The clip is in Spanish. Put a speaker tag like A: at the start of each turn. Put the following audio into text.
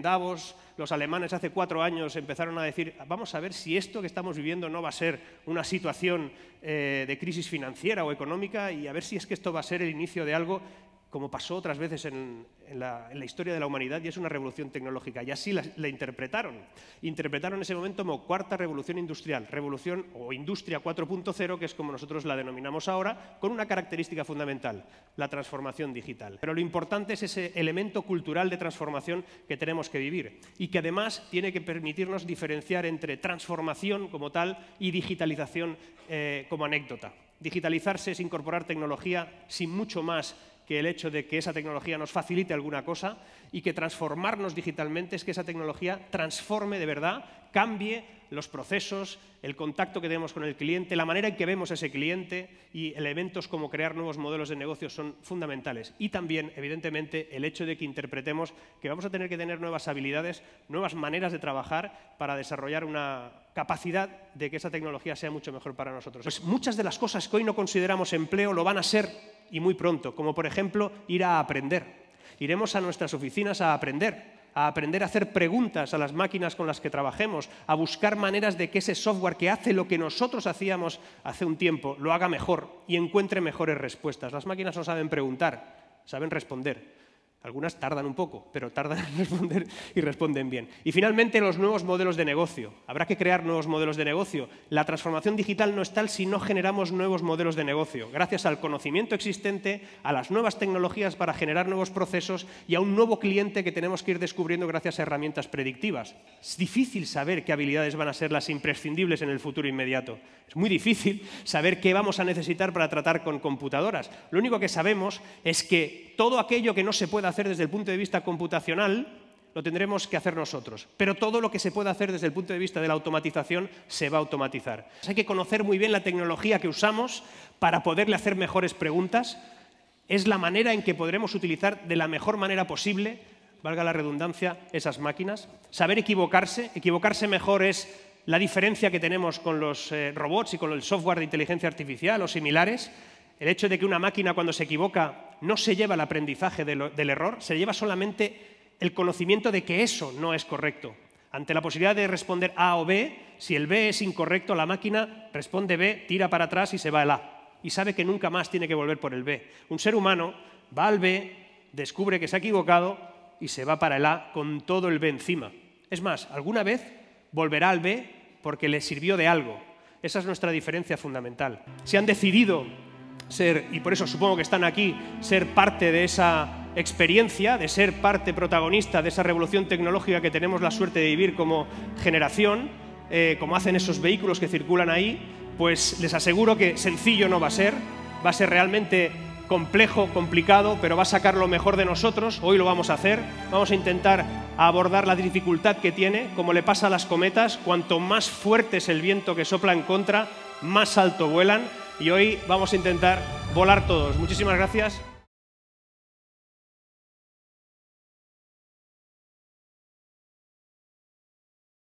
A: en Davos los alemanes hace cuatro años empezaron a decir, vamos a ver si esto que estamos viviendo no va a ser una situación eh, de crisis financiera o económica y a ver si es que esto va a ser el inicio de algo como pasó otras veces en, la, historia de la humanidad, y es una revolución tecnológica. Y así la, interpretaron. Interpretaron ese momento como cuarta revolución industrial, revolución o industria 4.0, que es como nosotros la denominamos ahora, con una característica fundamental, la transformación digital. Pero lo importante es ese elemento cultural de transformación que tenemos que vivir y que además tiene que permitirnos diferenciar entre transformación como tal y digitalización eh, como anécdota. Digitalizarse es incorporar tecnología sin mucho más que el hecho de que esa tecnología nos facilite alguna cosa y que transformarnos digitalmente es que esa tecnología transforme de verdad, cambie los procesos, el contacto que tenemos con el cliente, la manera en que vemos a ese cliente y elementos como crear nuevos modelos de negocio son fundamentales. Y también, evidentemente, el hecho de que interpretemos que vamos a tener que tener nuevas habilidades, nuevas maneras de trabajar para desarrollar una capacidad de que esa tecnología sea mucho mejor para nosotros. Pues muchas de las cosas que hoy no consideramos empleo lo van a ser y muy pronto, como por ejemplo ir a aprender. Iremos a nuestras oficinas a aprender, a aprender a hacer preguntas a las máquinas con las que trabajemos, a buscar maneras de que ese software que hace lo que nosotros hacíamos hace un tiempo lo haga mejor y encuentre mejores respuestas. Las máquinas no saben preguntar, saben responder. Algunas tardan un poco, pero tardan en responder y responden bien. Y finalmente, los nuevos modelos de negocio. Habrá que crear nuevos modelos de negocio. La transformación digital no es tal si no generamos nuevos modelos de negocio, gracias al conocimiento existente, a las nuevas tecnologías para generar nuevos procesos y a un nuevo cliente que tenemos que ir descubriendo gracias a herramientas predictivas. Es difícil saber qué habilidades van a ser las imprescindibles en el futuro inmediato. Es muy difícil saber qué vamos a necesitar para tratar con computadoras. Lo único que sabemos es que todo aquello que no se pueda hacer desde el punto de vista computacional lo tendremos que hacer nosotros. Pero todo lo que se pueda hacer desde el punto de vista de la automatización se va a automatizar. Pues hay que conocer muy bien la tecnología que usamos para poderle hacer mejores preguntas. Es la manera en que podremos utilizar de la mejor manera posible, valga la redundancia, esas máquinas. Saber equivocarse. Equivocarse mejor es la diferencia que tenemos con los eh, robots y con el software de inteligencia artificial o similares. El hecho de que una máquina cuando se equivoca no se lleva el aprendizaje del, error, se lleva solamente el conocimiento de que eso no es correcto. Ante la posibilidad de responder A o B, si el B es incorrecto, la máquina responde B, tira para atrás y se va el A. Y sabe que nunca más tiene que volver por el B. Un ser humano va al B, descubre que se ha equivocado y se va para el A con todo el B encima. Es más, alguna vez volverá al B porque le sirvió de algo. Esa es nuestra diferencia fundamental. Se han decidido y por eso supongo que están aquí, ser parte de esa experiencia, de ser parte protagonista de esa revolución tecnológica que tenemos la suerte de vivir como generación, eh, como hacen esos vehículos que circulan ahí, pues les aseguro que sencillo no va a ser, va a ser realmente complejo, complicado, pero va a sacar lo mejor de nosotros, hoy lo vamos a hacer, vamos a intentar abordar la dificultad que tiene, como le pasa a las cometas, cuanto más fuerte es el viento que sopla en contra, más alto vuelan, y hoy vamos a intentar volar todos. Muchísimas gracias.